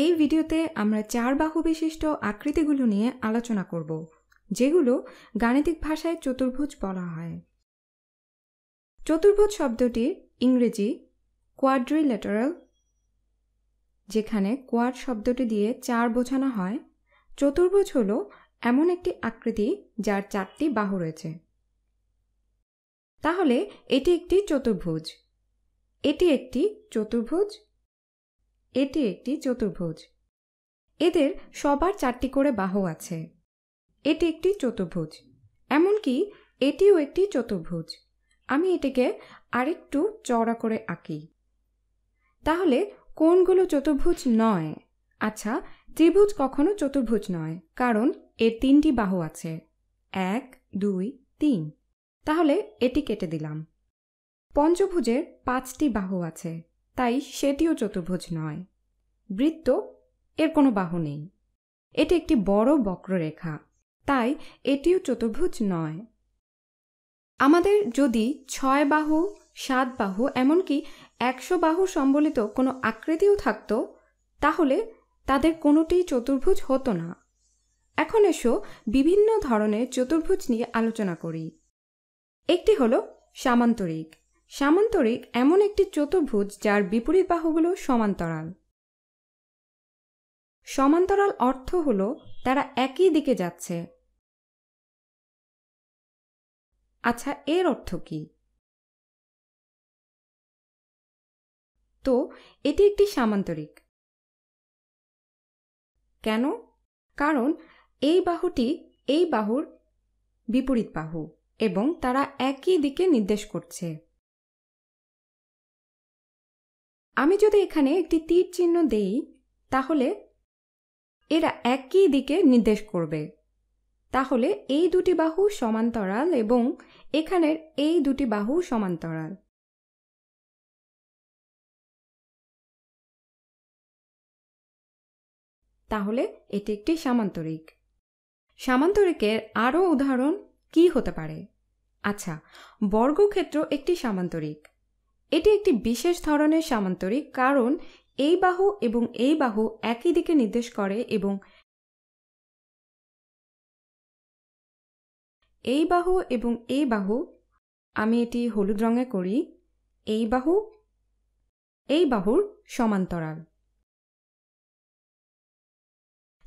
এই ভিডিওতে আমরা চার বাহু বিশিষ্ট আকৃতিগুলো নিয়ে আলোচনা করব যেগুলো গাণিতিক ভাষায় চতুর্ভুজ বলা হয় চতুর্ভুজ শব্দটির ইংরেজি কোয়াড্রিলেটারাল যেখানে কোয়াড শব্দটি দিয়ে চার বোঝানো হয় চতুর্ভুজ হল এমন একটি আকৃতি যার চারটি বাহু রয়েছে তাহলে এটি একটি চতুর্ভুজ এটি একটি চতুর্ভুজ এটি একটি চতুর্ভুজ এদের সবার চারটি করে বাহু আছে এটি একটি চতুর্ভুজ এমনকি এটিও একটি চতুর্ভুজ আমি এটিকে আরেকটু চওড়া করে আঁকি তাহলে কোনগুলো চতুর্ভুজ নয় আচ্ছা ত্রিভুজ কখনো চতুর্ভুজ নয় কারণ এর তিনটি বাহু আছে এক দুই তিন তাহলে এটি কেটে দিলাম পঞ্চভুজের পাঁচটি বাহু আছে তাই সেটিও চতুর্ভুজ নয় বৃত্ত এর কোনো বাহু নেই এটি একটি বড় বক্ররেখা তাই এটিও চতুর্ভুজ নয় আমাদের যদি ছয় বাহু সাত বাহু এমনকি একশো বাহু সম্বলিত কোনো আকৃতিও থাকত তাহলে তাদের কোনোটি চতুর্ভুজ হতো না এখন এসো বিভিন্ন ধরনের চতুর্ভুজ নিয়ে আলোচনা করি একটি হলো সামান্তরিক সামান্তরিক এমন একটি চতুর্ভুজ যার বিপরীত বাহুগুলো সমান্তরাল সমান্তরাল অর্থ হল তারা একই দিকে যাচ্ছে আচ্ছা এর অর্থ কি তো এটি একটি সামান্তরিক কেন কারণ এই বাহুটি এই বাহুর বিপরীত বাহু এবং তারা একই দিকে নির্দেশ করছে আমি যদি এখানে একটি তীর চিহ্ন দেই তাহলে এরা একই দিকে নির্দেশ করবে তাহলে এই দুটি বাহু সমান্তরাল এবং এখানের এই দুটি বাহু সমান্তরাল তাহলে এটি একটি সামান্তরিক সামান্তরিকের আরও উদাহরণ কি হতে পারে আচ্ছা বর্গক্ষেত্র একটি সামান্তরিক এটি একটি বিশেষ ধরনের সামান্তরিক কারণ এই বাহু এবং এই বাহু একই দিকে নির্দেশ করে এবং এই বাহু এবং এই বাহু আমি এটি হলুদ রঙে করি এই বাহু এই বাহুর সমান্তরাল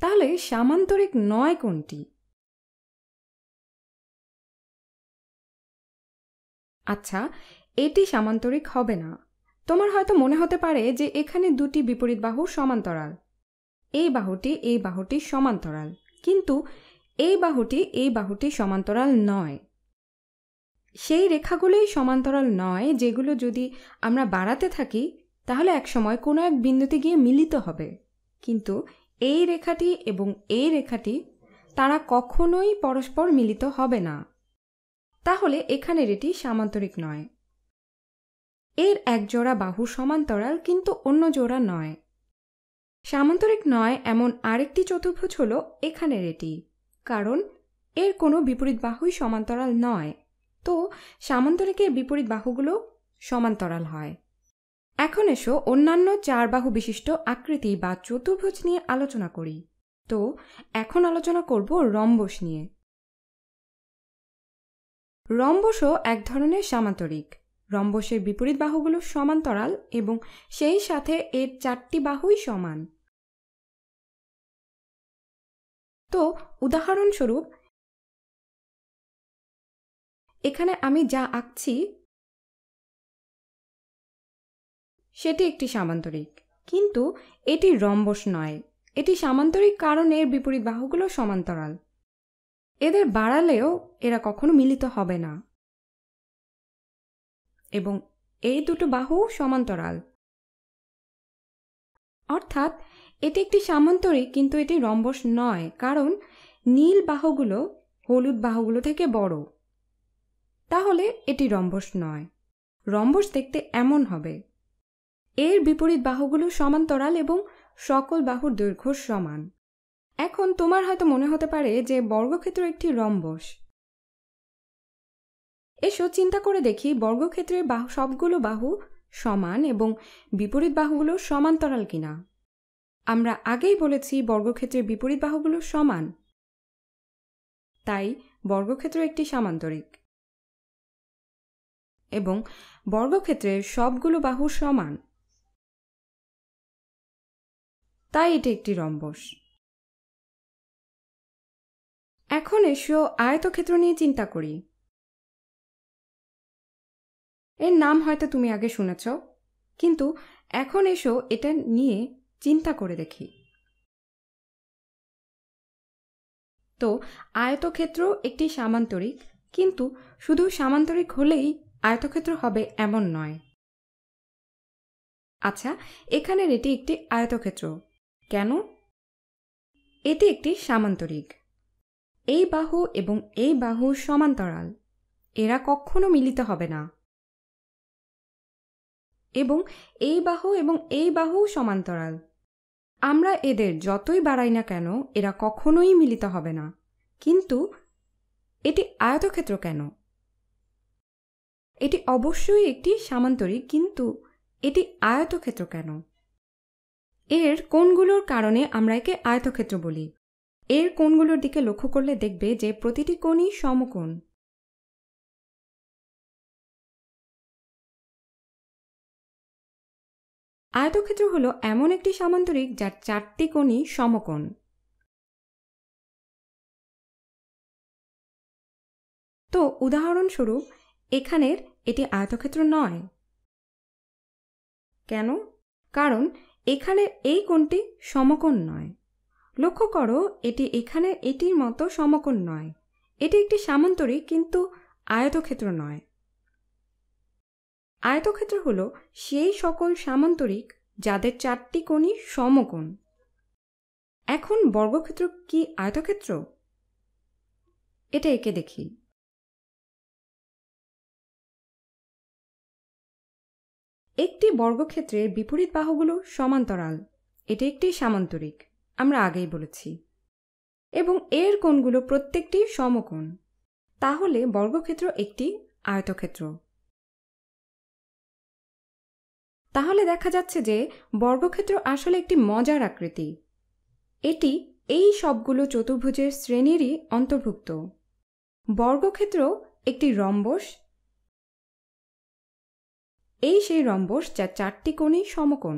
তাহলে সামান্তরিক নয় কোনটি আচ্ছা এটি সামান্তরিক হবে না তোমার হয়তো মনে হতে পারে যে এখানে দুটি বিপরীত বাহু সমান্তরাল এই বাহুটি এই বাহুটি সমান্তরাল কিন্তু এই বাহুটি এই বাহুটি সমান্তরাল নয় সেই রেখাগুলোই সমান্তরাল নয় যেগুলো যদি আমরা বাড়াতে থাকি তাহলে একসময় কোনো এক বিন্দুতে গিয়ে মিলিত হবে কিন্তু এই রেখাটি এবং এই রেখাটি তারা কখনোই পরস্পর মিলিত হবে না তাহলে এখানের এটি সামান্তরিক নয় এর এক জোড়া বাহু সমান্তরাল কিন্তু অন্য জোড়া নয় সামান্তরিক নয় এমন আরেকটি চতুর্ভুজ হল এখানের এটি কারণ এর কোনো বিপরীত বাহুই সমান্তরাল নয় তো সামান্তরিকের বিপরীত বাহুগুলো সমান্তরাল হয় এখন এসো অন্যান্য চার বাহু বিশিষ্ট আকৃতি বা চতুর্ভুজ নিয়ে আলোচনা করি তো এখন আলোচনা করব রম্বস নিয়ে রম্বসও এক ধরনের সামান্তরিক রম্বসের বিপরীত বাহুগুলো সমান্তরাল এবং সেই সাথে এর চারটি বাহুই সমান তো উদাহরণস্বরূপ এখানে আমি যা আঁকছি সেটি একটি সামান্তরিক কিন্তু এটি রম্বস নয় এটি সামান্তরিক কারণ এর বিপরীত বাহুগুলো সমান্তরাল এদের বাড়ালেও এরা কখনো মিলিত হবে না এবং এই দুটো বাহু সমান্তরাল অর্থাৎ এটি একটি সামান্তরিক কিন্তু এটি রম্বস নয় কারণ নীল বাহুগুলো হলুদ বাহুগুলো থেকে বড় তাহলে এটি রম্বস নয় রম্বস দেখতে এমন হবে এর বিপরীত বাহুগুলো সমান্তরাল এবং সকল বাহুর দৈর্ঘ্য সমান এখন তোমার হয়তো মনে হতে পারে যে বর্গক্ষেত্র একটি রম্বস এসো চিন্তা করে দেখি বর্গক্ষেত্রের বাহু সবগুলো বাহু সমান এবং বিপরীত বাহুগুলো সমান্তরাল কিনা আমরা আগেই বলেছি বর্গক্ষেত্রের বিপরীত বাহুগুলো সমান তাই বর্গক্ষেত্র একটি সামান্তরিক এবং বর্গক্ষেত্রের সবগুলো বাহু সমান তাই এটি একটি রম্বস এখন এসো আয়তক্ষেত্র নিয়ে চিন্তা করি এর নাম হয়তো তুমি আগে শুনেছ কিন্তু এখন এসো এটা নিয়ে চিন্তা করে দেখি তো আয়তক্ষেত্র একটি সামান্তরিক কিন্তু শুধু সামান্তরিক হলেই আয়তক্ষেত্র হবে এমন নয় আচ্ছা এখানের এটি একটি আয়তক্ষেত্র কেন এটি একটি সামান্তরিক এই বাহু এবং এই বাহু সমান্তরাল এরা কখনো মিলিত হবে না এবং এই বাহু এবং এই বাহু সমান্তরাল আমরা এদের যতই বাড়াই না কেন এরা কখনোই মিলিত হবে না কিন্তু এটি আয়তক্ষেত্র কেন এটি অবশ্যই একটি সামান্তরিক কিন্তু এটি আয়তক্ষেত্র কেন এর কোণগুলোর কারণে আমরা একে আয়তক্ষেত্র বলি এর কোণগুলোর দিকে লক্ষ্য করলে দেখবে যে প্রতিটি কোণই সমকোণ আয়তক্ষেত্র হল এমন একটি সামান্তরিক যার চারটি কোণই সমকোণ তো উদাহরণস্বরূপ এখানের এটি আয়তক্ষেত্র নয় কেন কারণ এখানের এই কোণটি সমকোণ নয় লক্ষ্য করো এটি এখানের এটির মতো সমকোণ নয় এটি একটি সামান্তরিক কিন্তু আয়তক্ষেত্র নয় আয়তক্ষেত্র হল সেই সকল সামান্তরিক যাদের চারটি কোণই সমকোণ এখন বর্গক্ষেত্র কি আয়তক্ষেত্র এটা একে দেখি একটি বর্গক্ষেত্রের বিপরীত বাহুগুলো সমান্তরাল এটা একটি সামান্তরিক আমরা আগেই বলেছি এবং এর কোণগুলো প্রত্যেকটি সমকোণ তাহলে বর্গক্ষেত্র একটি আয়তক্ষেত্র তাহলে দেখা যাচ্ছে যে বর্গক্ষেত্র আসলে একটি মজার আকৃতি এটি এই সবগুলো চতুর্ভুজের শ্রেণীরই অন্তর্ভুক্ত বর্গক্ষেত্র একটি রম্বস এই সেই রম্বস যা চারটি কোণই সমকোণ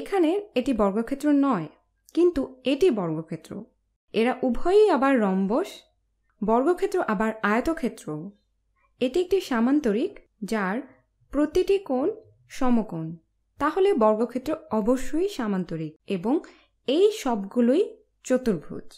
এখানে এটি বর্গক্ষেত্র নয় কিন্তু এটি বর্গক্ষেত্র এরা উভয়ই আবার রম্বস বর্গক্ষেত্র আবার আয়তক্ষেত্র এটি একটি সামান্তরিক যার প্রতিটি কোণ সমকোণ তাহলে বর্গক্ষেত্র অবশ্যই সামান্তরিক এবং এই সবগুলোই চতুর্ভুজ